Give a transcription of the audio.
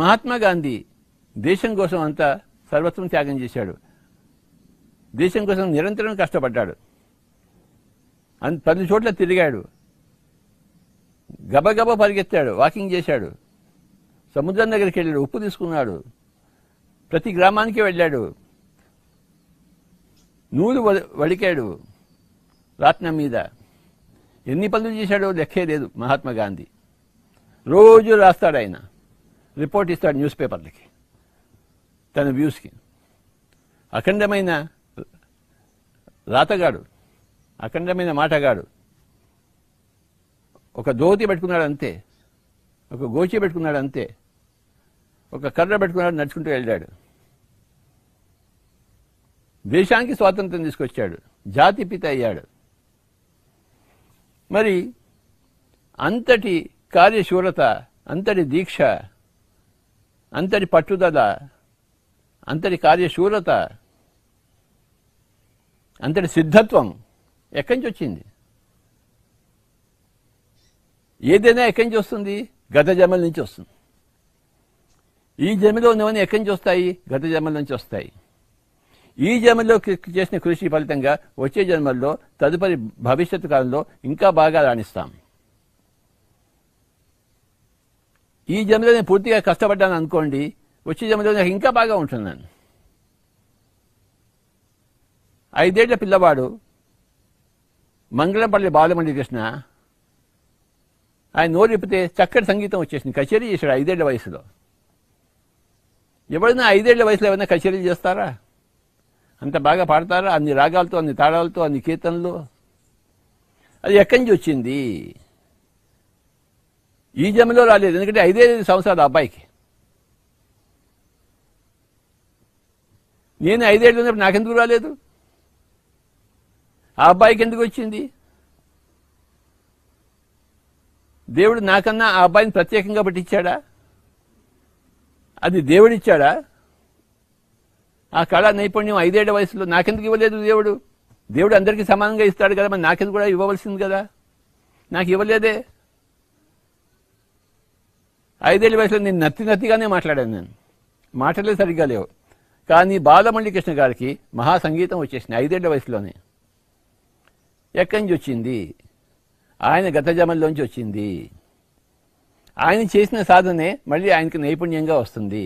మహాత్మా గాంధీ దేశం కోసం అంతా సర్వత్వం త్యాగం చేశాడు దేశం కోసం నిరంతరం కష్టపడ్డాడు అంత పది చోట్ల తిరిగాడు గబగబ పరిగెత్తాడు వాకింగ్ చేశాడు సముద్రం దగ్గరికి వెళ్ళాడు ఉప్పు తీసుకున్నాడు ప్రతి గ్రామానికి వెళ్ళాడు నూలు వడికాడు రాట్నం మీద ఎన్ని పనులు చేశాడో లెక్కే లేదు మహాత్మా గాంధీ రోజు రాస్తాడు ఆయన రిపోర్ట్ ఇస్తాడు న్యూస్ పేపర్లకి తన వ్యూస్కి అఖండమైన రాతగాడు అఖండమైన మాటగాడు ఒక దోతి పెట్టుకున్నాడు అంతే ఒక గోచి పెట్టుకున్నాడు అంతే ఒక కర్ర పెట్టుకున్నాడు నడుచుకుంటూ వెళ్ళాడు దేశానికి స్వాతంత్రం తీసుకొచ్చాడు జాతి పిత అయ్యాడు మరి అంతటి కార్యశూలత అంతటి దీక్ష అంతటి పట్టుదల అంతటి కార్యశూలత అంతటి సిద్ధత్వం ఎక్కడి నుంచి వచ్చింది ఏదైనా ఎక్కడి నుంచి వస్తుంది గత జమల నుంచి వస్తుంది ఈ జమిలో ఉన్నవన్నీ ఎక్కడి నుంచి వస్తాయి గత జమల నుంచి వస్తాయి ఈ జన్మలో చేసిన కృషి ఫలితంగా వచ్చే జన్మల్లో తదుపరి భవిష్యత్తు కాలంలో ఇంకా బాగా రాణిస్తాం ఈ జన్మలో నేను పూర్తిగా కష్టపడ్డాను అనుకోండి వచ్చే జన్మలో నాకు ఇంకా బాగా ఉంటున్నాను ఐదేళ్ల పిల్లవాడు మంగళంపల్లి బాలమణి కృష్ణ ఆయన నోరిపితే చక్కటి సంగీతం వచ్చేసింది కచేరీ చేశాడు ఐదేళ్ల వయసులో ఎవరైనా ఐదేళ్ల వయసులో ఏమైనా కచేరీ చేస్తారా అంత బాగా పాడతారా అన్ని రాగాలతో అన్ని తాళాలతో అన్ని కీర్తనలు అది ఎక్కడి నుంచి వచ్చింది ఈ జమలో రాలేదు ఎందుకంటే ఐదైదు సంవత్సరాలు అబ్బాయికి నేను ఐదేళ్ళు ఉన్నప్పుడు నాకెందుకు రాలేదు ఆ అబ్బాయికి ఎందుకు వచ్చింది దేవుడు నాకన్నా ఆ అబ్బాయిని ప్రత్యేకంగా పట్టించాడా అది దేవుడిచ్చాడా ఆ కళా నైపుణ్యం ఐదేళ్ల వయసులో నాకెందుకు ఇవ్వలేదు దేవుడు దేవుడు అందరికీ సమానంగా ఇస్తాడు కదా మరి నాకెందుకు కూడా ఇవ్వవలసింది కదా నాకు ఇవ్వలేదే ఐదేళ్ల వయసులో నేను నత్తి నత్తిగానే మాట్లాడాను నేను మాటలే సరిగ్గా లేవు కానీ బాలమల్లి కృష్ణ గారికి మహాసంగీతం వచ్చేసింది ఐదేళ్ల వయసులోనే ఎక్కడి నుంచి వచ్చింది ఆయన గత జమల్లోంచి వచ్చింది ఆయన చేసిన సాధనే మళ్ళీ ఆయనకు నైపుణ్యంగా వస్తుంది